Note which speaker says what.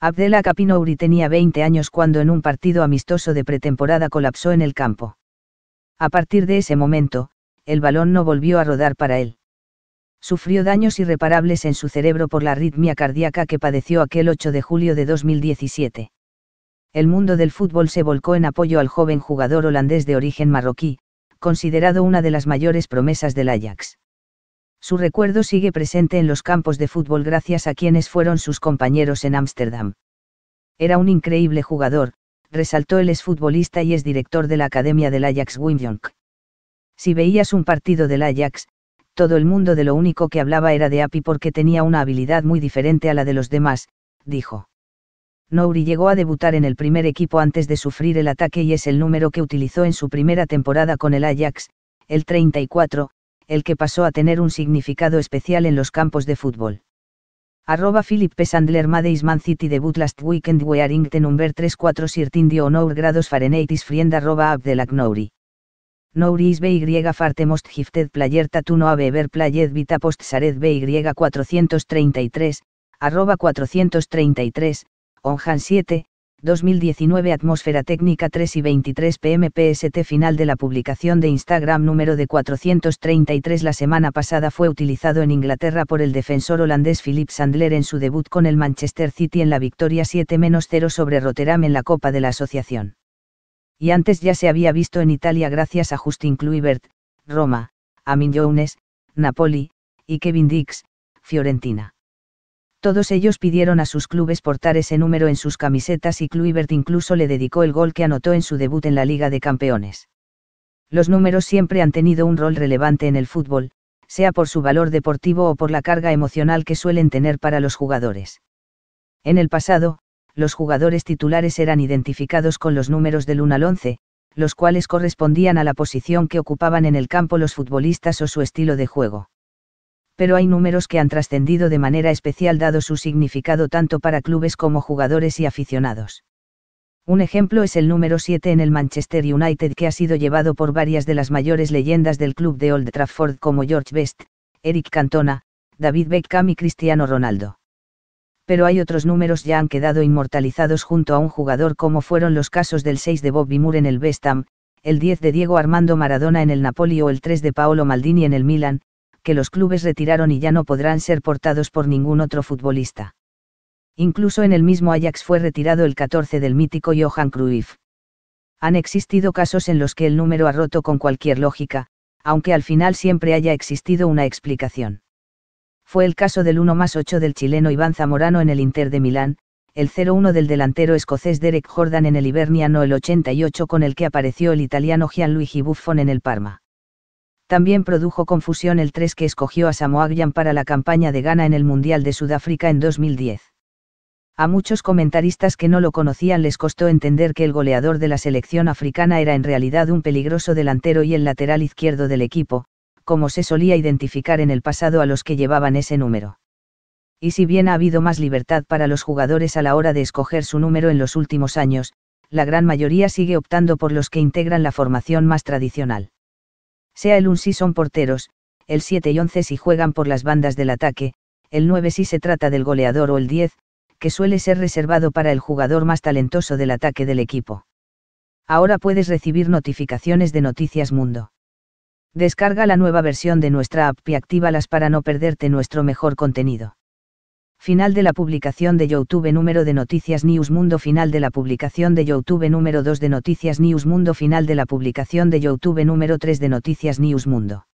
Speaker 1: Abdela Capinouri tenía 20 años cuando en un partido amistoso de pretemporada colapsó en el campo. A partir de ese momento, el balón no volvió a rodar para él. Sufrió daños irreparables en su cerebro por la arritmia cardíaca que padeció aquel 8 de julio de 2017. El mundo del fútbol se volcó en apoyo al joven jugador holandés de origen marroquí, considerado una de las mayores promesas del Ajax. Su recuerdo sigue presente en los campos de fútbol gracias a quienes fueron sus compañeros en Ámsterdam. Era un increíble jugador, resaltó el exfutbolista y es director de la Academia del Ajax Jong. Si veías un partido del Ajax, todo el mundo de lo único que hablaba era de Api porque tenía una habilidad muy diferente a la de los demás, dijo. Nouri llegó a debutar en el primer equipo antes de sufrir el ataque y es el número que utilizó en su primera temporada con el Ajax, el 34, el que pasó a tener un significado especial en los campos de fútbol. Arroba Philip Sandler City debut last weekend wearing the number 34 sirtin the honor grados Fahrenheit is friend arroba Abdelak Nouri. Nouri is BY farte most gifted player Tatuno no played vita post sared BY 433, arroba 433, onhan 7, 2019 Atmósfera Técnica 3 y 23 pm PST Final de la publicación de Instagram número de 433 La semana pasada fue utilizado en Inglaterra por el defensor holandés Philip Sandler en su debut con el Manchester City en la victoria 7-0 sobre Rotterdam en la Copa de la Asociación. Y antes ya se había visto en Italia gracias a Justin Kluivert, Roma, Amin Younes, Napoli, y Kevin Dix, Fiorentina. Todos ellos pidieron a sus clubes portar ese número en sus camisetas y Kluivert incluso le dedicó el gol que anotó en su debut en la Liga de Campeones. Los números siempre han tenido un rol relevante en el fútbol, sea por su valor deportivo o por la carga emocional que suelen tener para los jugadores. En el pasado, los jugadores titulares eran identificados con los números del 1 al 11, los cuales correspondían a la posición que ocupaban en el campo los futbolistas o su estilo de juego pero hay números que han trascendido de manera especial dado su significado tanto para clubes como jugadores y aficionados. Un ejemplo es el número 7 en el Manchester United que ha sido llevado por varias de las mayores leyendas del club de Old Trafford como George Best, Eric Cantona, David Beckham y Cristiano Ronaldo. Pero hay otros números ya han quedado inmortalizados junto a un jugador como fueron los casos del 6 de Bobby Moore en el West Ham, el 10 de Diego Armando Maradona en el Napoli o el 3 de Paolo Maldini en el Milan, los clubes retiraron y ya no podrán ser portados por ningún otro futbolista. Incluso en el mismo Ajax fue retirado el 14 del mítico Johan Cruyff. Han existido casos en los que el número ha roto con cualquier lógica, aunque al final siempre haya existido una explicación. Fue el caso del 1 más 8 del chileno Iván Zamorano en el Inter de Milán, el 0-1 del delantero escocés Derek Jordan en el Iberniano el 88 con el que apareció el italiano Gianluigi Buffon en el Parma. También produjo confusión el 3 que escogió a Samoa para la campaña de Ghana en el Mundial de Sudáfrica en 2010. A muchos comentaristas que no lo conocían les costó entender que el goleador de la selección africana era en realidad un peligroso delantero y el lateral izquierdo del equipo, como se solía identificar en el pasado a los que llevaban ese número. Y si bien ha habido más libertad para los jugadores a la hora de escoger su número en los últimos años, la gran mayoría sigue optando por los que integran la formación más tradicional sea el 1 si son porteros, el 7 y 11 si juegan por las bandas del ataque, el 9 si se trata del goleador o el 10, que suele ser reservado para el jugador más talentoso del ataque del equipo. Ahora puedes recibir notificaciones de Noticias Mundo. Descarga la nueva versión de nuestra app y actívalas para no perderte nuestro mejor contenido. Final de la publicación de YouTube número de Noticias News Mundo Final de la publicación de YouTube número 2 de Noticias News Mundo Final de la publicación de YouTube número 3 de Noticias News Mundo